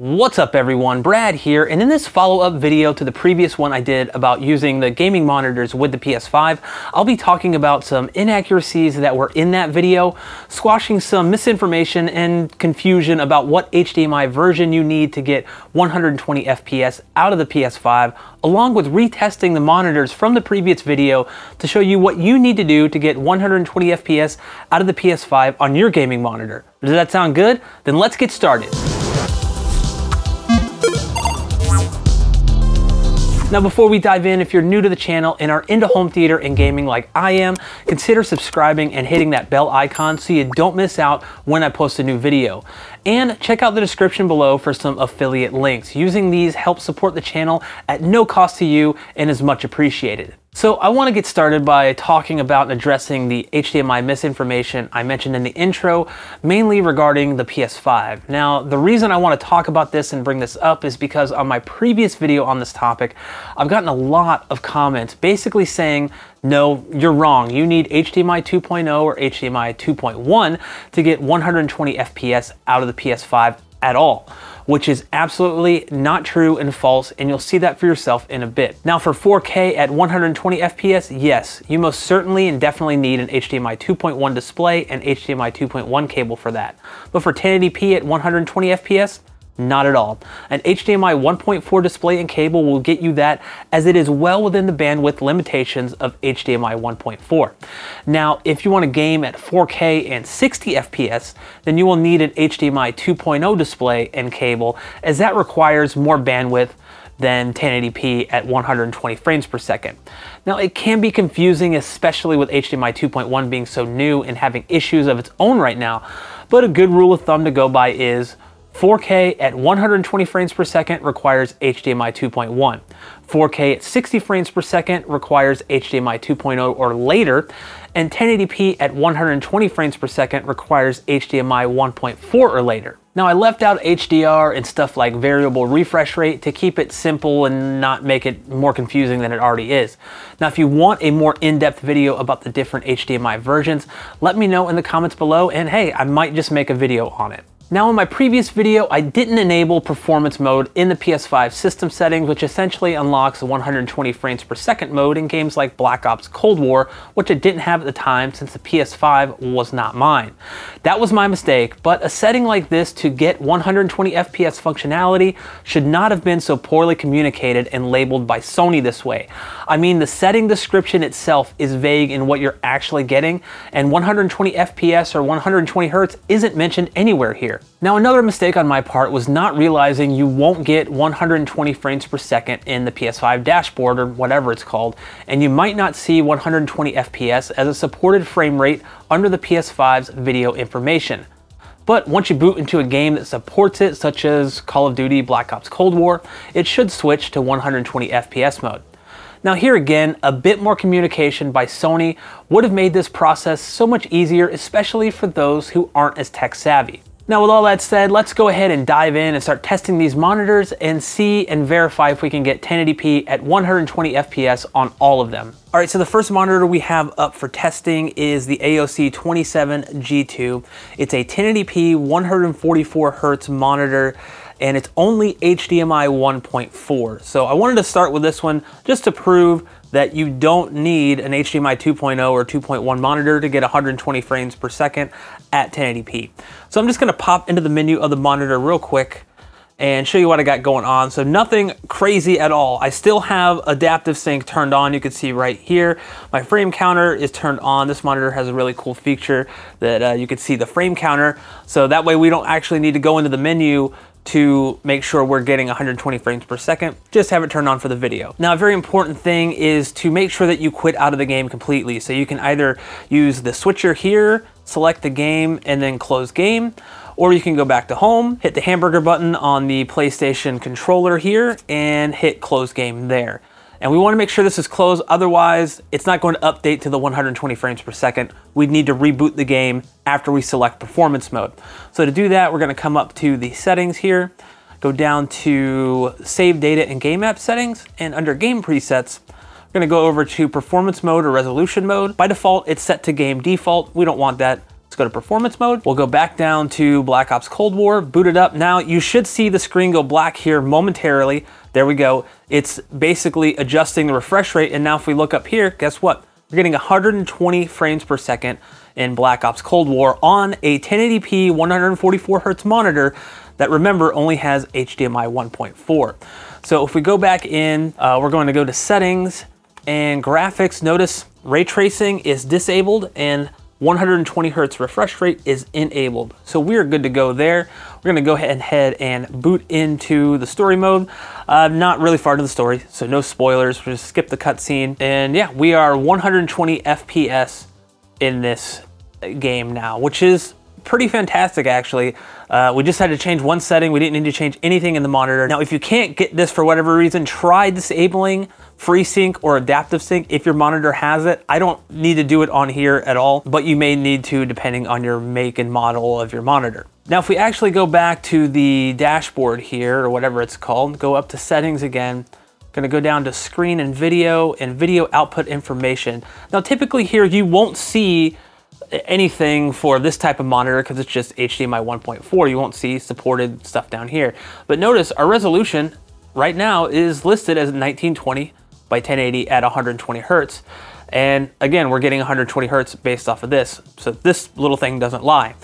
What's up everyone, Brad here, and in this follow-up video to the previous one I did about using the gaming monitors with the PS5, I'll be talking about some inaccuracies that were in that video, squashing some misinformation and confusion about what HDMI version you need to get 120 FPS out of the PS5, along with retesting the monitors from the previous video to show you what you need to do to get 120 FPS out of the PS5 on your gaming monitor. Does that sound good? Then let's get started. Now before we dive in, if you're new to the channel and are into home theater and gaming like I am, consider subscribing and hitting that bell icon so you don't miss out when I post a new video. And check out the description below for some affiliate links. Using these helps support the channel at no cost to you and is much appreciated. So I want to get started by talking about addressing the HDMI misinformation I mentioned in the intro, mainly regarding the PS5. Now, the reason I want to talk about this and bring this up is because on my previous video on this topic, I've gotten a lot of comments basically saying, no, you're wrong. You need HDMI 2.0 or HDMI 2.1 to get 120 FPS out of the PS5 at all which is absolutely not true and false, and you'll see that for yourself in a bit. Now for 4K at 120 FPS, yes, you most certainly and definitely need an HDMI 2.1 display and HDMI 2.1 cable for that. But for 1080p at 120 FPS, not at all. An HDMI 1.4 display and cable will get you that as it is well within the bandwidth limitations of HDMI 1.4. Now, if you want to game at 4K and 60 FPS, then you will need an HDMI 2.0 display and cable as that requires more bandwidth than 1080p at 120 frames per second. Now it can be confusing, especially with HDMI 2.1 being so new and having issues of its own right now, but a good rule of thumb to go by is 4K at 120 frames per second requires HDMI 2.1. 4K at 60 frames per second requires HDMI 2.0 or later, and 1080p at 120 frames per second requires HDMI 1.4 or later. Now I left out HDR and stuff like variable refresh rate to keep it simple and not make it more confusing than it already is. Now if you want a more in-depth video about the different HDMI versions, let me know in the comments below and hey, I might just make a video on it. Now in my previous video, I didn't enable performance mode in the PS5 system settings, which essentially unlocks the 120 frames per second mode in games like Black Ops Cold War, which I didn't have at the time since the PS5 was not mine. That was my mistake, but a setting like this to get 120 FPS functionality should not have been so poorly communicated and labeled by Sony this way. I mean, the setting description itself is vague in what you're actually getting, and 120 FPS or 120 Hz isn't mentioned anywhere here. Now another mistake on my part was not realizing you won't get 120 frames per second in the PS5 dashboard or whatever it's called, and you might not see 120 FPS as a supported frame rate under the PS5's video information. But once you boot into a game that supports it, such as Call of Duty Black Ops Cold War, it should switch to 120 FPS mode. Now here again, a bit more communication by Sony would have made this process so much easier, especially for those who aren't as tech savvy. Now with all that said, let's go ahead and dive in and start testing these monitors and see and verify if we can get 1080p at 120 FPS on all of them. All right, so the first monitor we have up for testing is the AOC 27G2. It's a 1080p 144 Hz monitor and it's only HDMI 1.4. So I wanted to start with this one just to prove that you don't need an HDMI 2.0 or 2.1 monitor to get 120 frames per second at 1080p. So I'm just gonna pop into the menu of the monitor real quick and show you what I got going on. So nothing crazy at all. I still have adaptive sync turned on. You can see right here, my frame counter is turned on. This monitor has a really cool feature that uh, you can see the frame counter. So that way we don't actually need to go into the menu to make sure we're getting 120 frames per second, just have it turned on for the video. Now, a very important thing is to make sure that you quit out of the game completely. So you can either use the switcher here, select the game, and then close game, or you can go back to home, hit the hamburger button on the PlayStation controller here, and hit close game there. And we wanna make sure this is closed, otherwise it's not going to update to the 120 frames per second. We'd need to reboot the game after we select performance mode. So to do that, we're gonna come up to the settings here, go down to save data and game app settings, and under game presets, we're gonna go over to performance mode or resolution mode. By default, it's set to game default. We don't want that. Let's go to performance mode. We'll go back down to Black Ops Cold War, boot it up. Now you should see the screen go black here momentarily. There we go. It's basically adjusting the refresh rate. And now if we look up here, guess what? We're getting 120 frames per second in Black Ops Cold War on a 1080p 144 hertz monitor that remember only has HDMI 1.4. So if we go back in, uh, we're going to go to settings and graphics. Notice ray tracing is disabled and 120 hertz refresh rate is enabled. So we are good to go there. We're gonna go ahead and head and boot into the story mode. Uh, not really far to the story, so no spoilers, we'll just skip the cutscene. And yeah, we are 120 FPS in this game now, which is pretty fantastic actually. Uh, we just had to change one setting. We didn't need to change anything in the monitor. Now, if you can't get this for whatever reason, try disabling FreeSync or Adaptive Sync if your monitor has it. I don't need to do it on here at all, but you may need to depending on your make and model of your monitor. Now, if we actually go back to the dashboard here or whatever it's called, go up to settings again, gonna go down to screen and video and video output information. Now, typically here, you won't see anything for this type of monitor because it's just HDMI 1.4. You won't see supported stuff down here. But notice our resolution right now is listed as 1920 by 1080 at 120 hertz. And again, we're getting 120 hertz based off of this. So this little thing doesn't lie.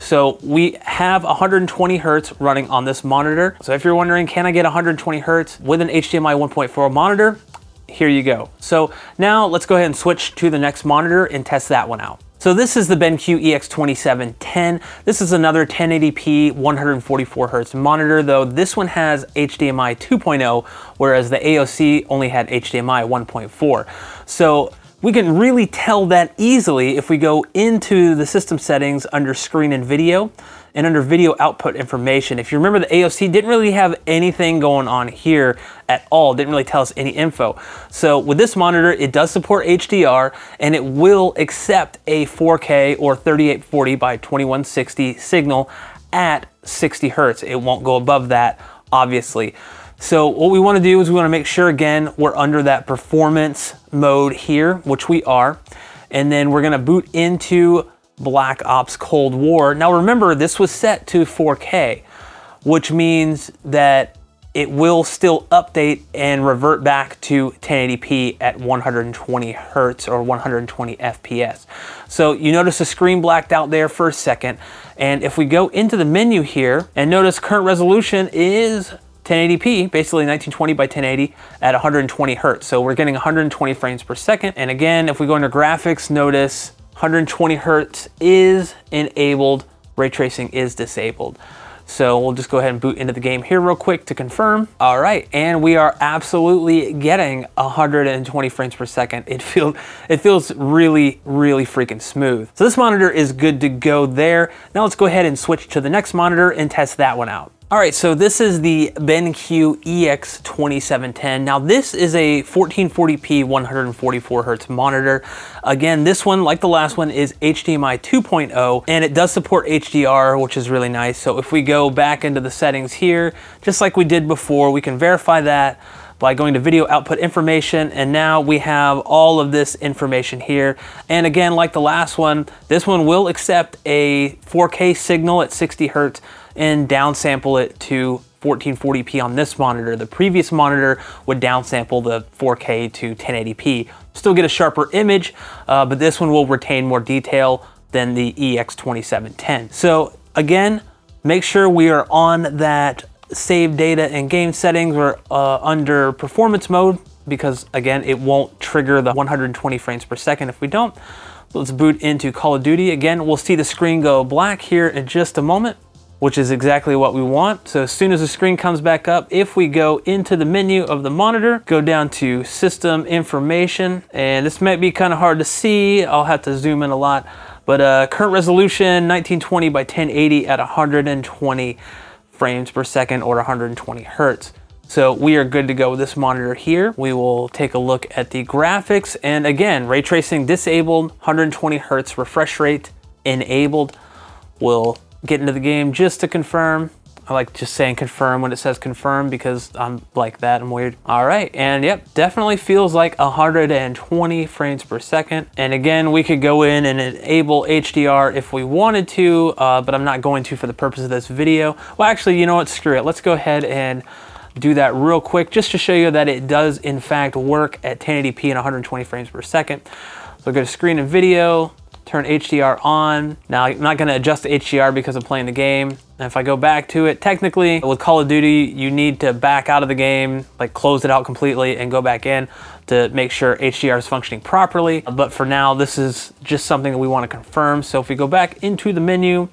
So we have 120 hertz running on this monitor. So if you're wondering, can I get 120 hertz with an HDMI 1.4 monitor? Here you go. So now let's go ahead and switch to the next monitor and test that one out. So this is the BenQ EX2710. This is another 1080p 144Hz monitor, though this one has HDMI 2.0, whereas the AOC only had HDMI 1.4. So we can really tell that easily if we go into the system settings under screen and video and under video output information. If you remember the AOC didn't really have anything going on here at all, didn't really tell us any info. So with this monitor, it does support HDR and it will accept a 4K or 3840 by 2160 signal at 60 Hertz. It won't go above that, obviously. So what we wanna do is we wanna make sure again, we're under that performance mode here, which we are. And then we're gonna boot into Black Ops Cold War. Now remember, this was set to 4K, which means that it will still update and revert back to 1080p at 120 hertz or 120 FPS. So you notice the screen blacked out there for a second. And if we go into the menu here and notice current resolution is 1080p, basically 1920 by 1080 at 120 hertz. So we're getting 120 frames per second. And again, if we go into graphics, notice 120 hertz is enabled, ray tracing is disabled. So we'll just go ahead and boot into the game here real quick to confirm. All right, and we are absolutely getting 120 frames per second. It feels it feels really, really freaking smooth. So this monitor is good to go there. Now let's go ahead and switch to the next monitor and test that one out. All right, so this is the BenQ EX2710. Now this is a 1440p 144 hertz monitor. Again, this one, like the last one, is HDMI 2.0, and it does support HDR, which is really nice. So if we go back into the settings here, just like we did before, we can verify that by going to video output information and now we have all of this information here and again like the last one this one will accept a 4k signal at 60 hertz and downsample it to 1440p on this monitor. The previous monitor would downsample the 4K to 1080p. Still get a sharper image, uh, but this one will retain more detail than the EX2710. So again, make sure we are on that save data and game settings or uh, under performance mode because again, it won't trigger the 120 frames per second if we don't. Let's boot into Call of Duty. Again, we'll see the screen go black here in just a moment which is exactly what we want. So as soon as the screen comes back up, if we go into the menu of the monitor, go down to system information, and this might be kind of hard to see. I'll have to zoom in a lot, but uh, current resolution 1920 by 1080 at 120 frames per second or 120 hertz. So we are good to go with this monitor here. We will take a look at the graphics. And again, ray tracing disabled, 120 hertz refresh rate enabled will get into the game just to confirm. I like just saying confirm when it says confirm because I'm like that, I'm weird. All right, and yep, definitely feels like 120 frames per second. And again, we could go in and enable HDR if we wanted to, uh, but I'm not going to for the purpose of this video. Well, actually, you know what, screw it. Let's go ahead and do that real quick just to show you that it does in fact work at 1080p and 120 frames per second. So go to screen and video, turn HDR on. Now I'm not gonna adjust the HDR because I'm playing the game. And if I go back to it, technically with Call of Duty, you need to back out of the game, like close it out completely and go back in to make sure HDR is functioning properly. But for now, this is just something that we wanna confirm. So if we go back into the menu,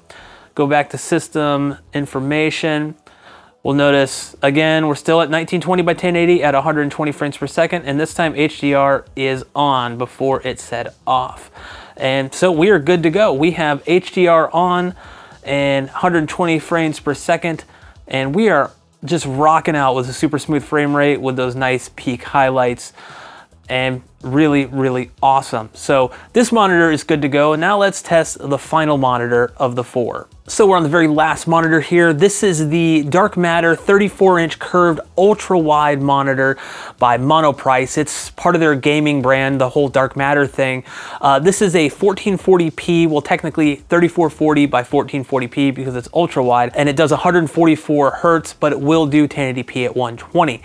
go back to system information, We'll notice again, we're still at 1920 by 1080 at 120 frames per second, and this time HDR is on before it said off. And so we are good to go. We have HDR on and 120 frames per second, and we are just rocking out with a super smooth frame rate with those nice peak highlights and really, really awesome. So this monitor is good to go. And now let's test the final monitor of the four. So we're on the very last monitor here. This is the Dark Matter 34 inch curved ultra wide monitor by Monoprice. It's part of their gaming brand, the whole Dark Matter thing. Uh, this is a 1440p, well technically 3440 by 1440p because it's ultra wide and it does 144 Hertz, but it will do 1080p at 120.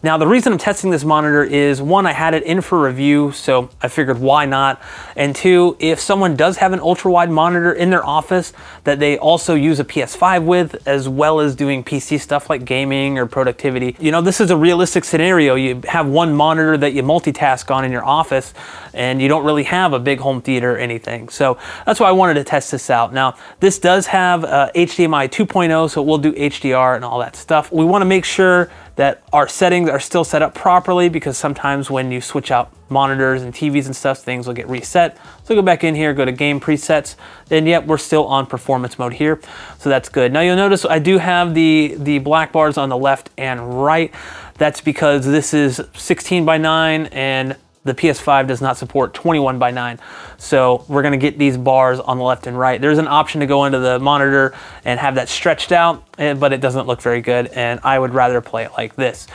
Now, the reason I'm testing this monitor is one, I had it in for review, so I figured why not? And two, if someone does have an ultra wide monitor in their office that they also use a PS5 with, as well as doing PC stuff like gaming or productivity, you know, this is a realistic scenario. You have one monitor that you multitask on in your office and you don't really have a big home theater or anything. So that's why I wanted to test this out. Now, this does have uh, HDMI 2.0, so it will do HDR and all that stuff. We wanna make sure that our settings are still set up properly because sometimes when you switch out monitors and TVs and stuff, things will get reset. So go back in here, go to game presets, and yet we're still on performance mode here. So that's good. Now you'll notice I do have the, the black bars on the left and right. That's because this is 16 by nine and the PS5 does not support 21 by 9. So we're gonna get these bars on the left and right. There's an option to go into the monitor and have that stretched out, eh, but it doesn't look very good and I would rather play it like this.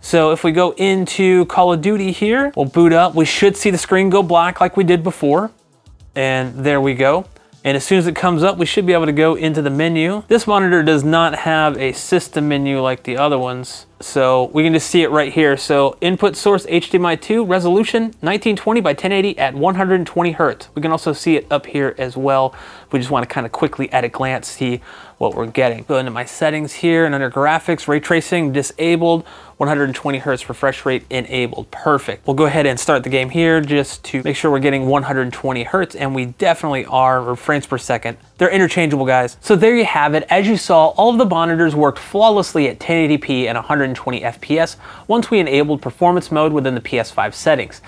So if we go into Call of Duty here, we'll boot up. We should see the screen go black like we did before. And there we go. And as soon as it comes up, we should be able to go into the menu. This monitor does not have a system menu like the other ones. So we can just see it right here. So input source HDMI 2 resolution 1920 by 1080 at 120 hertz. We can also see it up here as well. We just want to kind of quickly at a glance see what we're getting. Go into my settings here and under graphics, ray tracing disabled, 120 hertz refresh rate enabled. Perfect. We'll go ahead and start the game here just to make sure we're getting 120 hertz and we definitely are, or frames per second. They're interchangeable, guys. So there you have it. As you saw, all of the monitors worked flawlessly at 1080p and 120 FPS once we enabled performance mode within the PS5 settings.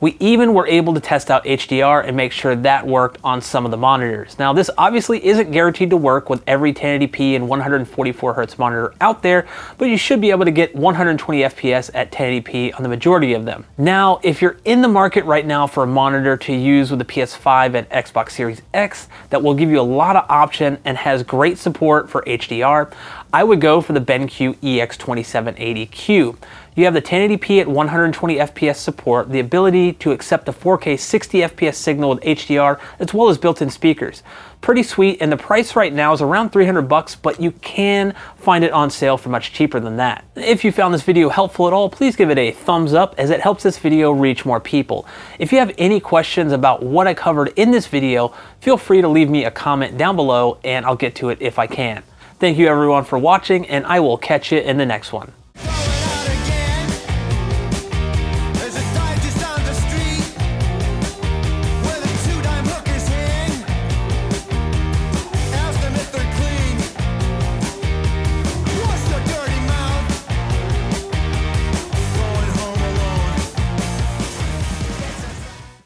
We even were able to test out HDR and make sure that worked on some of the monitors. Now this obviously isn't guaranteed to work with every 1080p and 144Hz monitor out there, but you should be able to get 120 FPS at 1080p on the majority of them. Now, if you're in the market right now for a monitor to use with the PS5 and Xbox Series X that will give you a lot of option and has great support for HDR, I would go for the BenQ EX2780Q you have the 1080p at 120 FPS support, the ability to accept a 4K 60 FPS signal with HDR, as well as built-in speakers. Pretty sweet, and the price right now is around 300 bucks, but you can find it on sale for much cheaper than that. If you found this video helpful at all, please give it a thumbs up as it helps this video reach more people. If you have any questions about what I covered in this video, feel free to leave me a comment down below and I'll get to it if I can. Thank you everyone for watching and I will catch you in the next one.